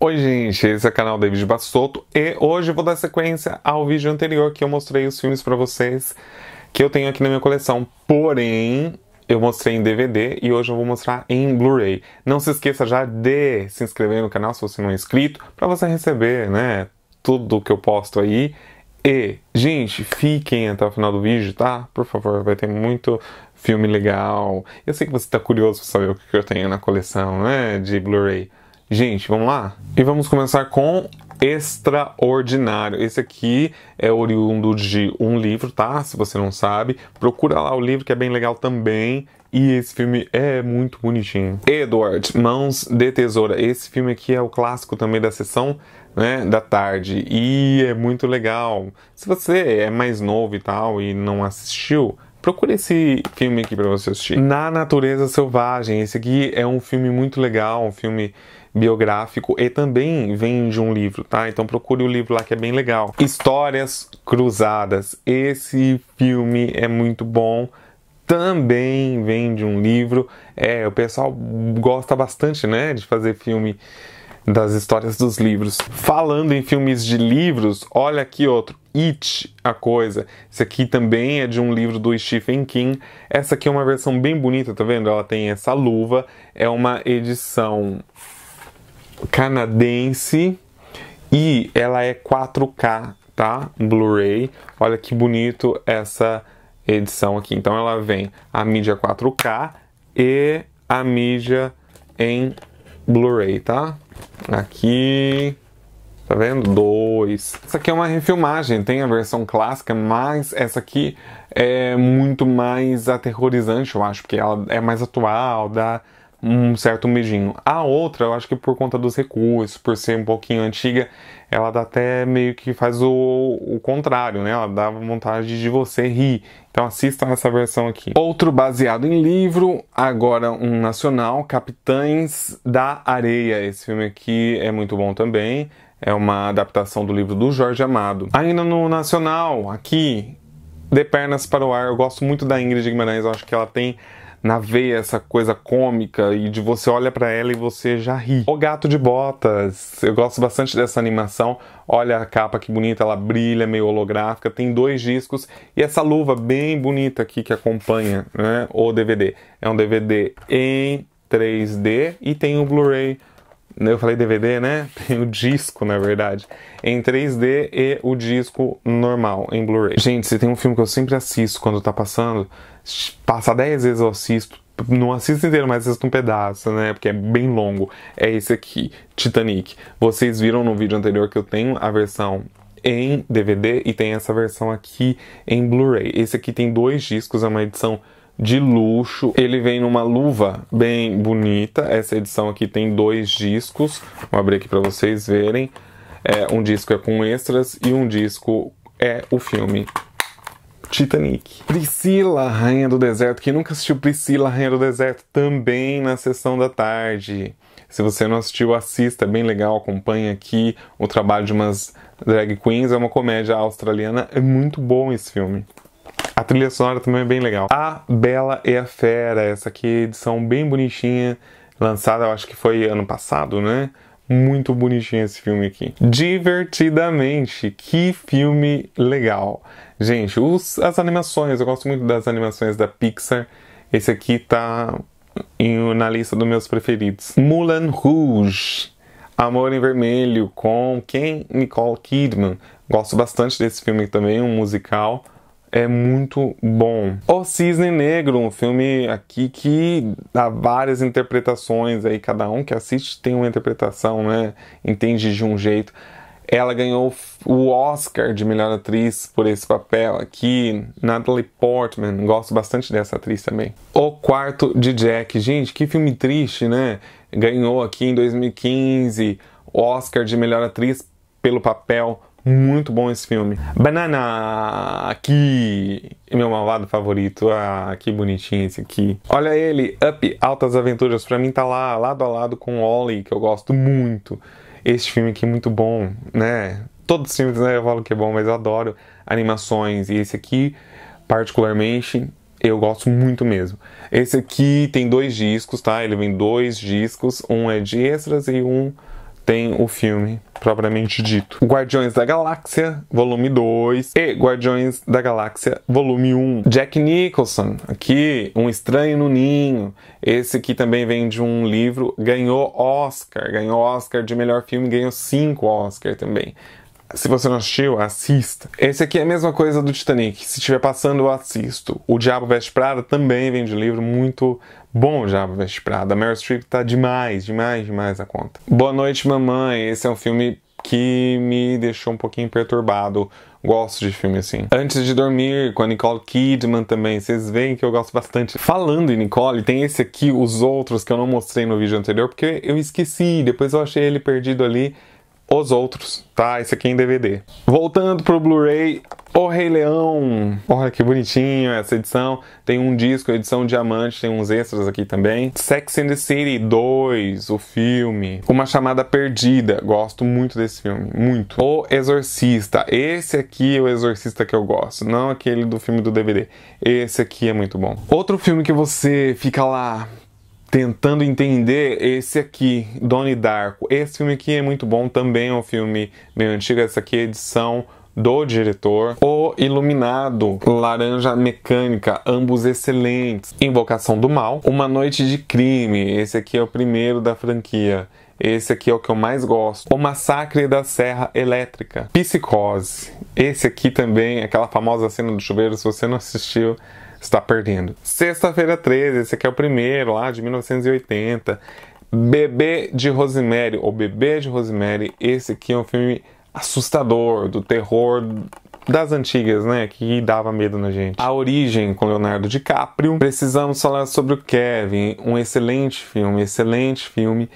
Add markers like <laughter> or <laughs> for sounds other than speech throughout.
Oi gente, esse é o canal David Bassotto e hoje eu vou dar sequência ao vídeo anterior que eu mostrei os filmes para vocês que eu tenho aqui na minha coleção, porém eu mostrei em DVD e hoje eu vou mostrar em Blu-ray. Não se esqueça já de se inscrever no canal se você não é inscrito, para você receber, né, tudo que eu posto aí. E, gente, fiquem até o final do vídeo, tá? Por favor, vai ter muito filme legal. Eu sei que você está curioso para saber o que eu tenho na coleção, né, de Blu-ray. Gente, vamos lá? E vamos começar com extraordinário. Esse aqui é oriundo de um livro, tá? Se você não sabe, procura lá o livro que é bem legal também. E esse filme é muito bonitinho. Edward, Mãos de Tesoura. Esse filme aqui é o clássico também da sessão né, da tarde. E é muito legal. Se você é mais novo e tal e não assistiu, Procure esse filme aqui para você assistir. Na Natureza Selvagem. Esse aqui é um filme muito legal, um filme biográfico e também vem de um livro, tá? Então procure o livro lá que é bem legal. Histórias Cruzadas. Esse filme é muito bom também vem de um livro. É, o pessoal gosta bastante, né, de fazer filme das histórias dos livros. Falando em filmes de livros, olha aqui outro, It, a coisa. Esse aqui também é de um livro do Stephen King. Essa aqui é uma versão bem bonita, tá vendo? Ela tem essa luva, é uma edição canadense e ela é 4K, tá? Blu-ray. Olha que bonito essa edição aqui. Então ela vem a mídia 4K e a mídia em Blu-ray, tá? Aqui, tá vendo? Dois. Essa aqui é uma refilmagem, tem a versão clássica, mas essa aqui é muito mais aterrorizante, eu acho, porque ela é mais atual, dá... Da um certo medinho. A outra, eu acho que por conta dos recursos, por ser um pouquinho antiga, ela dá até meio que faz o, o contrário, né? Ela dá vontade de você rir. Então assistam essa versão aqui. Outro baseado em livro, agora um nacional, Capitães da Areia. Esse filme aqui é muito bom também. É uma adaptação do livro do Jorge Amado. Ainda no nacional, aqui, De Pernas para o Ar. Eu gosto muito da Ingrid Guimarães, eu acho que ela tem na veia essa coisa cômica e de você olha para ela e você já ri. O Gato de Botas, eu gosto bastante dessa animação. Olha a capa que bonita, ela brilha, meio holográfica, tem dois discos e essa luva bem bonita aqui que acompanha né, o DVD. É um DVD em 3D e tem um Blu-ray né, eu falei DVD, né? <laughs> Tem o disco, na verdade, em 3D e o disco normal, em Blu-ray. Gente, se tem um filme que eu sempre assisto quando tá passando, passa 10 vezes eu assisto, não assisto inteiro, mas assisto um pedaço, né? Porque é bem longo. É esse aqui, Titanic. Vocês viram no vídeo anterior que eu tenho a versão em DVD e tem essa versão aqui em Blu-ray. Esse aqui tem dois discos, é uma edição de luxo. Ele vem numa luva bem bonita. Essa edição aqui tem dois discos. Vou abrir aqui para vocês verem. É, um disco é com extras e um disco é o filme Titanic. Priscila, Rainha do Deserto. Quem nunca assistiu Priscila, Rainha do Deserto? Também na sessão da tarde. Se você não assistiu, assista, é bem legal, acompanha aqui o trabalho de umas drag queens. É uma comédia australiana, é muito bom esse filme. A trilha sonora também é bem legal. A Bela e a Fera, essa aqui edição bem bonitinha, lançada eu acho que foi ano passado, né? Muito bonitinho esse filme aqui. Divertidamente, que filme legal. Gente, os, as animações, eu gosto muito das animações da Pixar. Esse aqui tá em, na lista dos meus preferidos. Mulan Rouge, Amor em Vermelho, com quem? Nicole Kidman. Gosto bastante desse filme também, um musical é muito bom. O Cisne Negro, um filme aqui que dá várias interpretações aí, cada um que assiste tem uma interpretação, né? Entende de um jeito. Ela ganhou o Oscar de melhor atriz por esse papel aqui, Natalie Portman. Gosto bastante dessa atriz também. O Quarto de Jack. Gente, que filme triste, né? Ganhou aqui em 2015 o Oscar de melhor atriz pelo papel muito bom esse filme. Banana, aqui, é meu malvado favorito. Ah, que bonitinho esse aqui. Olha ele, Up, Altas Aventuras. Pra mim tá lá, lado a lado com Ollie, que eu gosto muito. esse filme aqui é muito bom, né? Todos os filmes, né, eu falo que é bom, mas eu adoro animações. E esse aqui, particularmente, eu gosto muito mesmo. Esse aqui tem dois discos, tá? Ele vem dois discos. Um é de extras e um tem o filme propriamente dito. Guardiões da Galáxia, volume 2 e Guardiões da Galáxia, volume 1. Jack Nicholson, aqui, Um Estranho no Ninho, esse que também vem de um livro, ganhou Oscar, ganhou Oscar de melhor filme, ganhou 5 Oscar também. Se você não assistiu, assista. Esse aqui é a mesma coisa do Titanic. Se estiver passando, eu assisto. O Diabo Veste Prada também vem de livro muito bom, o Diabo Veste Prada. A Meryl Streep tá demais, demais, demais a conta. Boa Noite Mamãe. Esse é um filme que me deixou um pouquinho perturbado. Gosto de filme assim. Antes de dormir, com a Nicole Kidman também. Vocês veem que eu gosto bastante. Falando em Nicole, tem esse aqui, os outros que eu não mostrei no vídeo anterior, porque eu esqueci. Depois eu achei ele perdido ali os outros, tá? Esse aqui é em DVD. Voltando pro Blu-ray, O Rei Leão. Olha que bonitinho essa edição. Tem um disco, edição diamante, tem uns extras aqui também. Sex and the City 2, o filme. Uma Chamada Perdida. Gosto muito desse filme, muito. O Exorcista. Esse aqui é o Exorcista que eu gosto, não aquele do filme do DVD. Esse aqui é muito bom. Outro filme que você fica lá tentando entender esse aqui, Donnie Darko. Esse filme aqui é muito bom, também é um filme meio antigo, essa aqui é edição do diretor. O Iluminado, Laranja Mecânica, ambos excelentes. Invocação do Mal, Uma Noite de Crime, esse aqui é o primeiro da franquia. Esse aqui é o que eu mais gosto. O Massacre da Serra Elétrica. Psicose. Esse aqui também, aquela famosa cena do chuveiro, se você não assistiu, está perdendo. Sexta-feira 13, esse aqui é o primeiro lá de 1980. Bebê de Rosemary, ou Bebê de Rosemary, esse aqui é um filme assustador, do terror das antigas, né, que dava medo na gente. A Origem com Leonardo DiCaprio. Precisamos falar sobre o Kevin, um excelente filme, excelente filme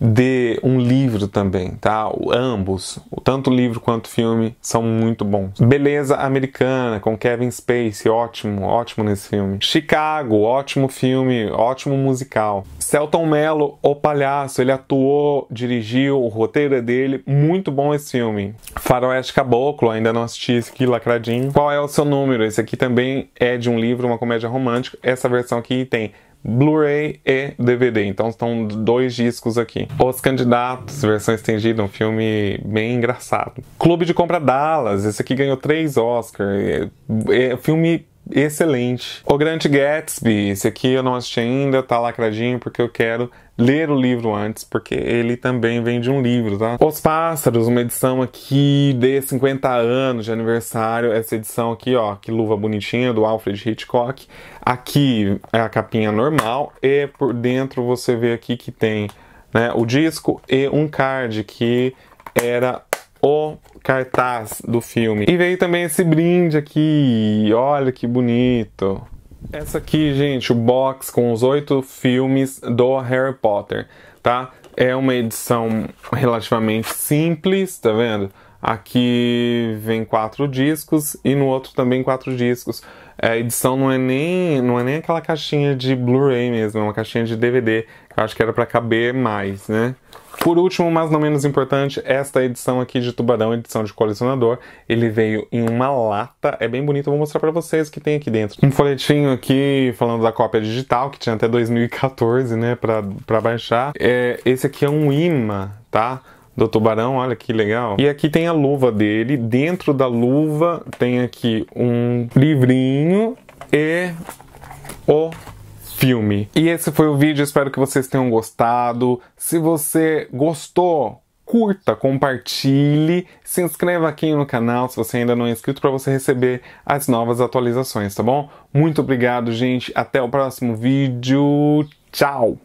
de um livro também, tá? Ambos, tanto livro quanto filme, são muito bons. Beleza Americana, com Kevin Spacey, ótimo, ótimo nesse filme. Chicago, ótimo filme, ótimo musical. Celton Mello, O Palhaço, ele atuou, dirigiu, o roteiro é dele, muito bom esse filme. Faroeste Caboclo, ainda não assisti esse aqui, lacradinho. Qual é o seu número? Esse aqui também é de um livro, uma comédia romântica. Essa versão aqui tem Blu-ray e DVD. Então estão dois discos aqui. Os Candidatos, versão estendida, um filme bem engraçado. Clube de Compra Dallas, esse aqui ganhou três Oscars. É, é, filme excelente. O Grande Gatsby, esse aqui eu não assisti ainda, tá lacradinho porque eu quero ler o livro antes, porque ele também vem de um livro, tá? Os Pássaros, uma edição aqui de 50 anos de aniversário, essa edição aqui, ó, que luva bonitinha, do Alfred Hitchcock. Aqui é a capinha normal e por dentro você vê aqui que tem né, o disco e um card que era o cartaz do filme. E veio também esse brinde aqui, olha que bonito. Essa aqui, gente, o box com os oito filmes do Harry Potter, tá? É uma edição relativamente simples, tá vendo? Aqui vem quatro discos e no outro também quatro discos. A edição não é nem, não é nem aquela caixinha de Blu-ray mesmo, é uma caixinha de DVD. Eu acho que era para caber mais, né? Por último, mas não menos importante, esta edição aqui de Tubarão, edição de colecionador, ele veio em uma lata, é bem bonito, eu vou mostrar para vocês o que tem aqui dentro. Um folhetinho aqui falando da cópia digital, que tinha até 2014, né, para baixar. É, esse aqui é um imã, tá? do tubarão, olha que legal. E aqui tem a luva dele, dentro da luva tem aqui um livrinho e o filme. E esse foi o vídeo, espero que vocês tenham gostado. Se você gostou, curta, compartilhe, se inscreva aqui no canal se você ainda não é inscrito para você receber as novas atualizações, tá bom? Muito obrigado, gente. Até o próximo vídeo. Tchau.